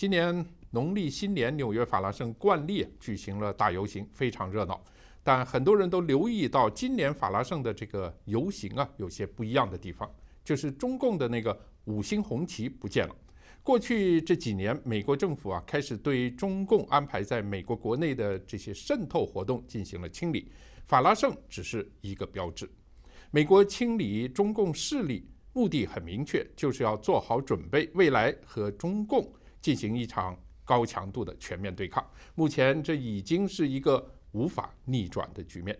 今年农历新年，纽约法拉盛惯例举行了大游行，非常热闹。但很多人都留意到，今年法拉盛的这个游行啊，有些不一样的地方，就是中共的那个五星红旗不见了。过去这几年，美国政府啊，开始对中共安排在美国国内的这些渗透活动进行了清理。法拉盛只是一个标志。美国清理中共势力目的很明确，就是要做好准备，未来和中共。进行一场高强度的全面对抗，目前这已经是一个无法逆转的局面。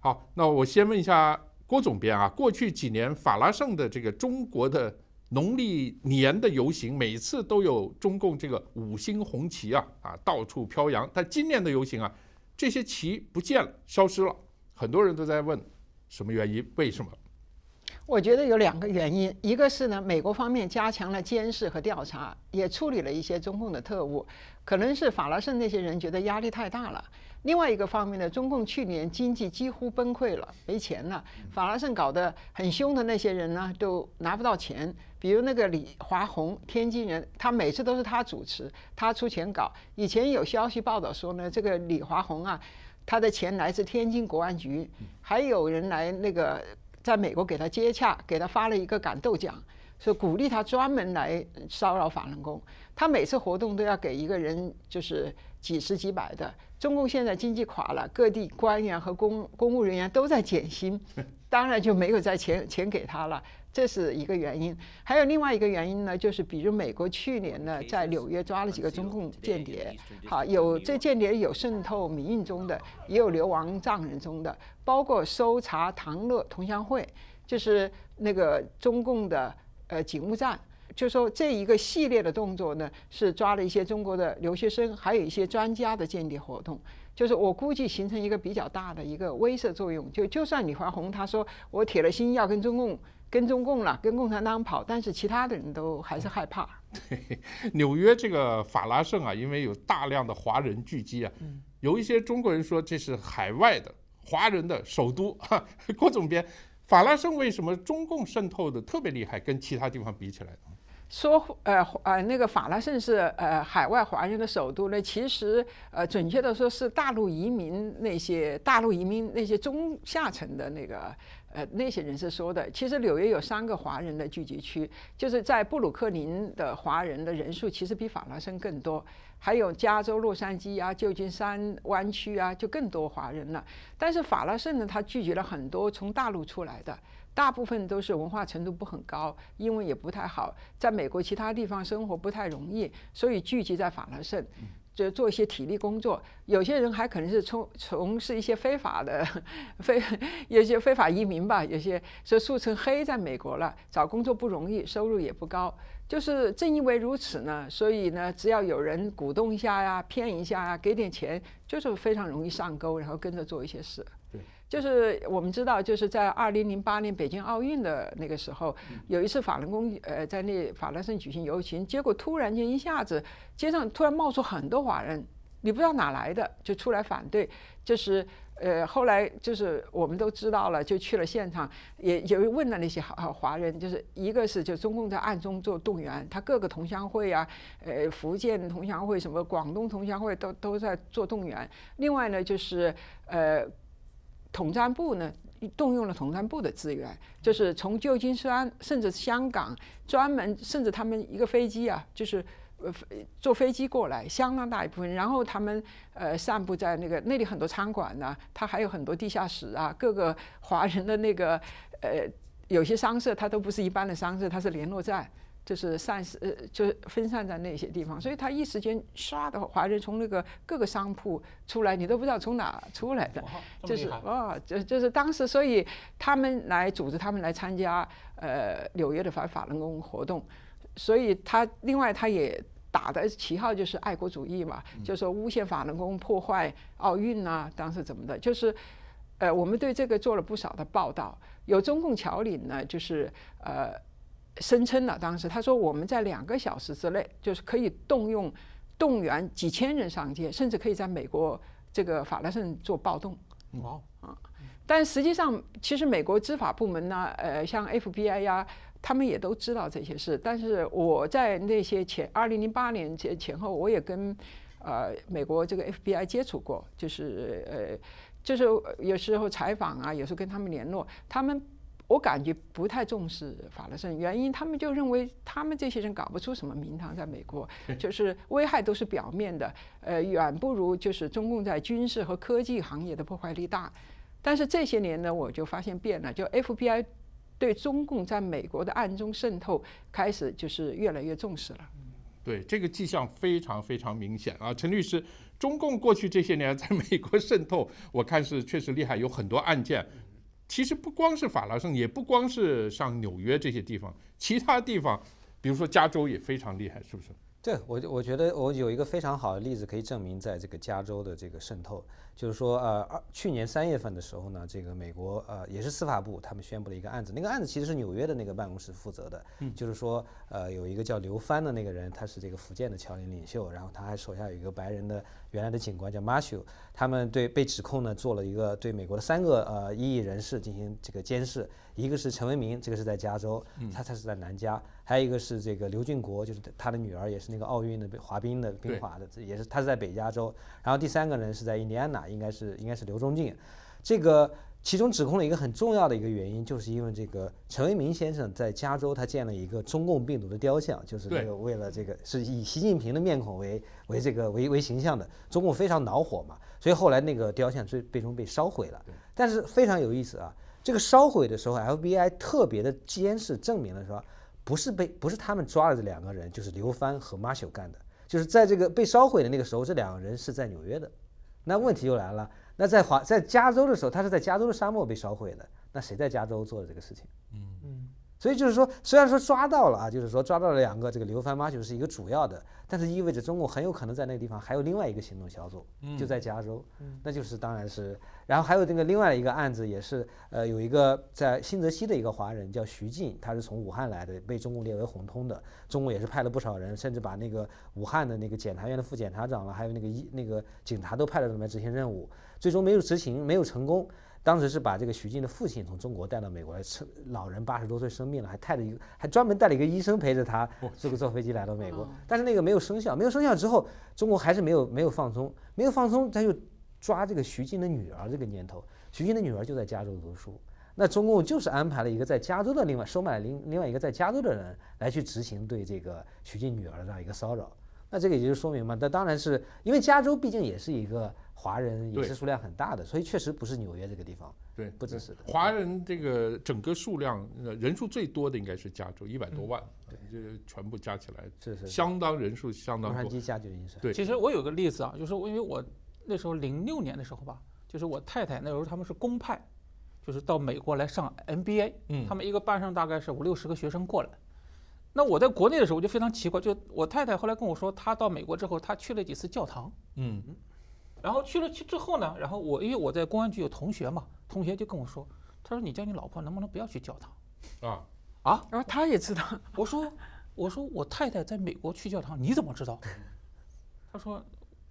好，那我先问一下郭总编啊，过去几年法拉盛的这个中国的农历年的游行，每次都有中共这个五星红旗啊啊到处飘扬，但今年的游行啊，这些旗不见了，消失了，很多人都在问什么原因，为什么？我觉得有两个原因，一个是呢，美国方面加强了监视和调查，也处理了一些中共的特务，可能是法拉盛那些人觉得压力太大了；另外一个方面呢，中共去年经济几乎崩溃了，没钱了，法拉盛搞得很凶的那些人呢，都拿不到钱。比如那个李华红，天津人，他每次都是他主持，他出钱搞。以前有消息报道说呢，这个李华红啊，他的钱来自天津国安局，还有人来那个。在美国给他接洽，给他发了一个感动奖，说鼓励他专门来骚扰法轮功。他每次活动都要给一个人，就是几十几百的。中共现在经济垮了，各地官员和公公务人员都在减薪，当然就没有再钱钱给他了。这是一个原因，还有另外一个原因呢，就是比如美国去年呢，在纽约抓了几个中共间谍，好，有这间谍有渗透民运中的，也有流亡藏人中的，包括搜查唐乐同乡会，就是那个中共的呃警务站，就说这一个系列的动作呢，是抓了一些中国的留学生，还有一些专家的间谍活动，就是我估计形成一个比较大的一个威慑作用，就就算李华红他说我铁了心要跟中共。跟中共了，跟共产党跑，但是其他的人都还是害怕。对，纽约这个法拉盛啊，因为有大量的华人聚集啊，有一些中国人说这是海外的华人的首都哈，郭总编，法拉盛为什么中共渗透的特别厉害？跟其他地方比起来呢？说呃呃那个法拉盛是呃海外华人的首都呢，其实呃准确的说是大陆移民那些大陆移民那些中下层的那个呃那些人是说的。其实纽约有三个华人的聚集区，就是在布鲁克林的华人的人数其实比法拉盛更多，还有加州洛杉矶呀、旧金山湾区啊就更多华人了。但是法拉盛呢，它聚集了很多从大陆出来的。大部分都是文化程度不很高，英文也不太好，在美国其他地方生活不太容易，所以聚集在法兰盛，就做一些体力工作。有些人还可能是从从事一些非法的 非有些非法移民吧，有些说俗称黑在美国了，找工作不容易，收入也不高。就是正因为如此呢，所以呢，只要有人鼓动一下呀，骗一下啊，给点钱，就是非常容易上钩，然后跟着做一些事。就是我们知道，就是在二零零八年北京奥运的那个时候，有一次法轮功呃在那法兰盛举行游行，结果突然间一下子街上突然冒出很多华人，你不知道哪来的就出来反对。就是呃后来就是我们都知道了，就去了现场，也也问了那些华人，就是一个是就中共在暗中做动员，他各个同乡会啊，呃福建同乡会、什么广东同乡会都都在做动员。另外呢，就是呃。统战部呢动用了统战部的资源，就是从旧金山甚至香港专门，甚至他们一个飞机啊，就是呃，坐飞机过来，相当大一部分。然后他们呃散布在那个那里很多餐馆呢，他还有很多地下室啊，各个华人的那个呃有些商社，他都不是一般的商社，他是联络站。就是散失呃，就是分散在那些地方，所以他一时间唰的华人从那个各个商铺出来，你都不知道从哪出来的，就是啊，就就是当时，所以他们来组织他们来参加呃纽约的反法轮功活动，所以他另外他也打的旗号就是爱国主义嘛，就说诬陷法轮功破坏奥运呐，当时怎么的，就是呃我们对这个做了不少的报道，有中共侨领呢，就是呃。声称了，当时他说我们在两个小时之内，就是可以动用动员几千人上街，甚至可以在美国这个法拉盛做暴动。啊，但实际上，其实美国执法部门呢，呃，像 FBI 呀，他们也都知道这些事。但是我在那些前二零零八年前前后，我也跟呃美国这个 FBI 接触过，就是呃，就是有时候采访啊，有时候跟他们联络，他们。我感觉不太重视法轮功，原因他们就认为他们这些人搞不出什么名堂，在美国 就是危害都是表面的，呃，远不如就是中共在军事和科技行业的破坏力大。但是这些年呢，我就发现变了，就 FBI 对中共在美国的暗中渗透开始就是越来越重视了。对，这个迹象非常非常明显啊，陈律师，中共过去这些年在美国渗透，我看是确实厉害，有很多案件。其实不光是法拉盛，也不光是像纽约这些地方，其他地方，比如说加州也非常厉害，是不是？对，我我觉得我有一个非常好的例子可以证明，在这个加州的这个渗透。就是说，呃，二去年三月份的时候呢，这个美国呃也是司法部他们宣布了一个案子，那个案子其实是纽约的那个办公室负责的，就是说，呃，有一个叫刘帆的那个人，他是这个福建的侨联领袖，然后他还手下有一个白人的原来的警官叫 m a r s h a l l 他们对被指控呢做了一个对美国的三个呃异议人士进行这个监视，一个是陈为民，这个是在加州，他他是在南加，还有一个是这个刘俊国，就是他的女儿也是那个奥运的滑冰的冰滑的，也是他是在北加州，然后第三个人是在印第安纳。应该是应该是刘忠进，这个其中指控了一个很重要的一个原因，就是因为这个陈为民先生在加州他建了一个中共病毒的雕像，就是这个为了这个是以习近平的面孔为为这个为为形象的，中共非常恼火嘛，所以后来那个雕像最最终被烧毁了。但是非常有意思啊，这个烧毁的时候，FBI 特别的监视证明了说，不是被不是他们抓了这两个人，就是刘帆和马修干的，就是在这个被烧毁的那个时候，这两个人是在纽约的。那问题又来了，那在华在加州的时候，他是在加州的沙漠被烧毁的，那谁在加州做的这个事情？嗯嗯。所以就是说，虽然说抓到了啊，就是说抓到了两个，这个刘凡、马九是一个主要的，但是意味着中共很有可能在那个地方还有另外一个行动小组，就在加州。那就是当然是，然后还有这个另外一个案子，也是呃有一个在新泽西的一个华人叫徐静，他是从武汉来的，被中共列为红通的。中共也是派了不少人，甚至把那个武汉的那个检察院的副检察长了，还有那个一那个警察都派到里面执行任务，最终没有执行，没有成功。当时是把这个徐静的父亲从中国带到美国来，生老人八十多岁生病了，还带着一个，还专门带了一个医生陪着他，这个坐飞机来到美国，但是那个没有生效，没有生效之后，中国还是没有没有放松，没有放松，他就抓这个徐静的女儿这个念头，徐静的女儿就在加州读书，那中共就是安排了一个在加州的另外收买了另另外一个在加州的人来去执行对这个徐静女儿的这样一个骚扰，那这个也就说明嘛，那当然是因为加州毕竟也是一个。华人也是数量很大的，所以确实不是纽约这个地方。对，不只是的。华人这个整个数量，人数最多的应该是加州，一百多万。对，个全部加起来，是是，相当人数，相当多。洛杉矶加州应是。对，其实我有个例子啊，就是因为我那时候零六年的时候吧，就是我太太那时候他们是公派，就是到美国来上 MBA，嗯，他们一个班上大概是五六十个学生过来。那我在国内的时候我就非常奇怪，就我太太后来跟我说，她到美国之后，她去了几次教堂，嗯。然后去了去之后呢，然后我因为我在公安局有同学嘛，同学就跟我说，他说你叫你老婆能不能不要去教堂，啊啊，然后他也知道，我说我说我太太在美国去教堂，你怎么知道？他说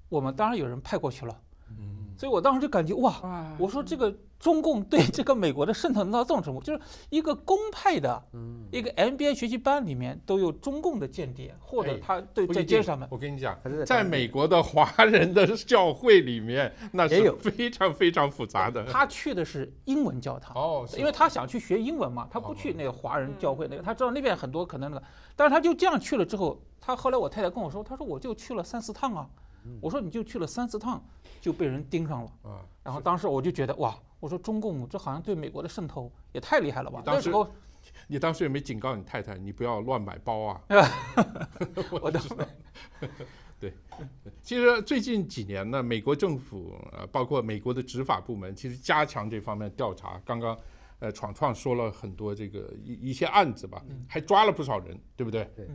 我们当然有人派过去了，嗯，所以我当时就感觉哇，我说这个。中共对这个美国的渗透能到这种程度，就是一个公派的一个 MBA 学习班里面都有中共的间谍，或者他在街上呢。我跟你讲，在美国的华人的教会里面，那是非常非常复杂的。他去的是英文教堂哦，因为他想去学英文嘛，他不去那个华人教会那个，他知道那边很多可能那个，但是他就这样去了之后，他后来我太太跟我说，他说我就去了三四趟啊，我说你就去了三四趟就被人盯上了然后当时我就觉得哇。我说中共这好像对美国的渗透也太厉害了吧？当时，你当时也没警告你太太，你不要乱买包啊！我，对，其实最近几年呢，美国政府包括美国的执法部门，其实加强这方面调查。刚刚。呃，闯创说了很多这个一一些案子吧，还抓了不少人，对不对？对，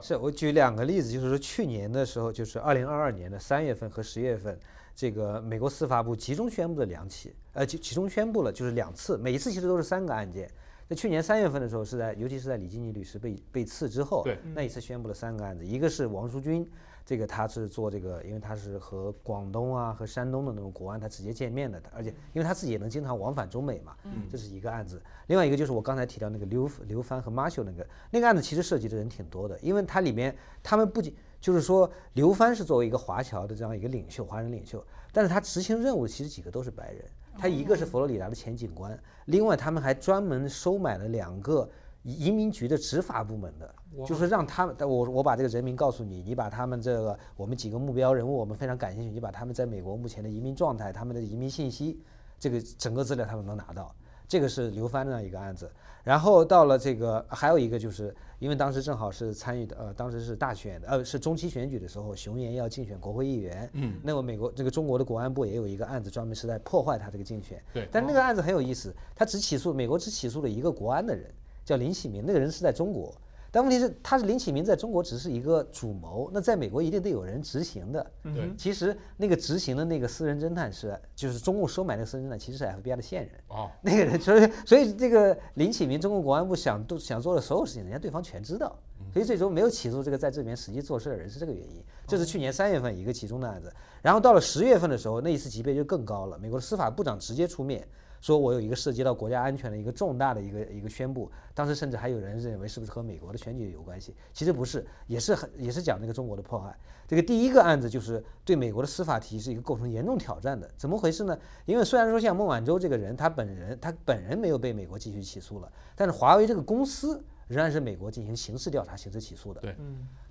是。我举两个例子，就是说去年的时候，就是二零二二年的三月份和十月份，这个美国司法部集中宣布了两起，呃，集集中宣布了就是两次，每一次其实都是三个案件。在去年三月份的时候，是在，尤其是在李金妮律师被被刺之后，对，那一次宣布了三个案子，一个是王淑君。这个他是做这个，因为他是和广东啊和山东的那种国安他直接见面的，而且因为他自己也能经常往返中美嘛，这是一个案子。另外一个就是我刚才提到那个刘刘帆和马修那个那个案子，其实涉及的人挺多的，因为它里面他们不仅就是说刘帆是作为一个华侨的这样一个领袖，华人领袖，但是他执行任务其实几个都是白人，他一个是佛罗里达的前警官，另外他们还专门收买了两个。移民局的执法部门的，就是让他们，我我把这个人名告诉你，你把他们这个我们几个目标人物，我们非常感兴趣，你把他们在美国目前的移民状态、他们的移民信息，这个整个资料他们能拿到。这个是刘番的一个案子。然后到了这个还有一个就是因为当时正好是参与的，呃，当时是大选，呃，是中期选举的时候，熊延要竞选国会议员，嗯，那么美国这个中国的国安部也有一个案子专门是在破坏他这个竞选。对。但那个案子很有意思，他只起诉美国只起诉了一个国安的人。叫林启明，那个人是在中国，但问题是他是林启明，在中国只是一个主谋，那在美国一定得有人执行的。对，其实那个执行的那个私人侦探是，就是中共收买那个私人侦探，其实是 FBI 的线人。哦，那个人，所以所以这个林启明，中共国安部想都想做的所有事情，人家对方全知道，所以最终没有起诉这个在这边实际做事的人是这个原因。这是去年三月份一个其中的案子，然后到了十月份的时候，那一次级别就更高了，美国的司法部长直接出面。说我有一个涉及到国家安全的一个重大的一个一个宣布，当时甚至还有人认为是不是和美国的选举有关系？其实不是，也是很也是讲那个中国的迫害。这个第一个案子就是对美国的司法体系是一个构成严重挑战的。怎么回事呢？因为虽然说像孟晚舟这个人，他本人他本人没有被美国继续起诉了，但是华为这个公司。仍然是美国进行刑事调查、刑事起诉的。对，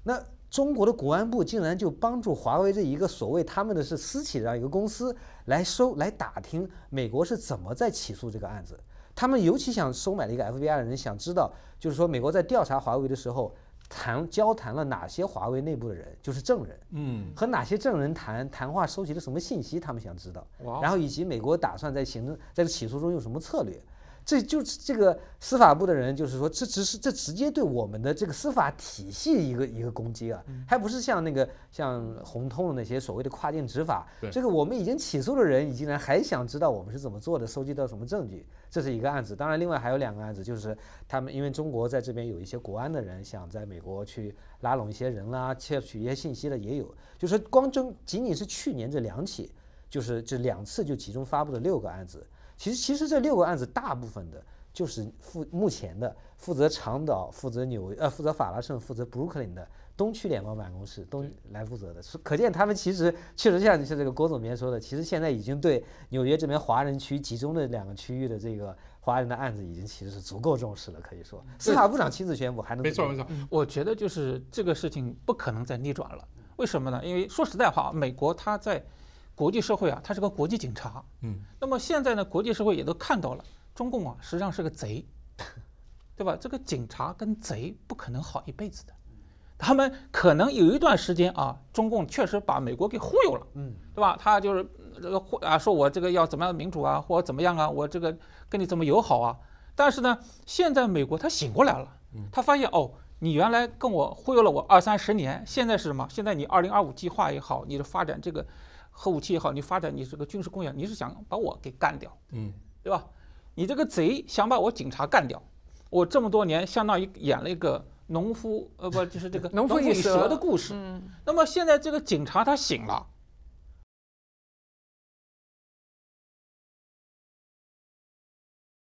那中国的国安部竟然就帮助华为这一个所谓他们的是私企这样一个公司来收、来打听美国是怎么在起诉这个案子。他们尤其想收买了一个 FBI 的人，想知道就是说美国在调查华为的时候谈、交谈了哪些华为内部的人，就是证人。嗯，和哪些证人谈谈话，收集了什么信息，他们想知道。然后以及美国打算在行政、在起诉中用什么策略？这就是这个司法部的人，就是说，这只是这直接对我们的这个司法体系一个一个攻击啊，还不是像那个像红通的那些所谓的跨境执法。这个我们已经起诉的人，你竟然还想知道我们是怎么做的，收集到什么证据？这是一个案子。当然，另外还有两个案子，就是他们因为中国在这边有一些国安的人，想在美国去拉拢一些人啦，窃取一些信息的也有。就是光就仅仅是去年这两起，就是这两次就集中发布的六个案子。其实，其实这六个案子大部分的，就是负目前的负责长岛、负责纽约、呃负责法拉盛、负责布鲁克林的东区联邦办公室都来负责的。可见他们其实确实像像这个郭总编说的，其实现在已经对纽约这边华人区集中的两个区域的这个华人的案子已经其实是足够重视了。可以说，司法部长亲自宣布，还能没错没错。我觉得就是这个事情不可能再逆转了。为什么呢？因为说实在话，美国它在。国际社会啊，它是个国际警察。嗯，那么现在呢，国际社会也都看到了，中共啊，实际上是个贼，对吧？这个警察跟贼不可能好一辈子的。他们可能有一段时间啊，中共确实把美国给忽悠了，嗯，对吧？他就是这个忽啊，说我这个要怎么样的民主啊，或者怎么样啊，我这个跟你怎么友好啊？但是呢，现在美国他醒过来了，他发现哦，你原来跟我忽悠了我二三十年，现在是什么？现在你二零二五计划也好，你的发展这个。核武器也好，你发展你这个军事工业，你是想把我给干掉，嗯，对吧？你这个贼想把我警察干掉，我这么多年相当于演了一个农夫，呃，不就是这个农夫与蛇的故事。那么现在这个警察他醒了。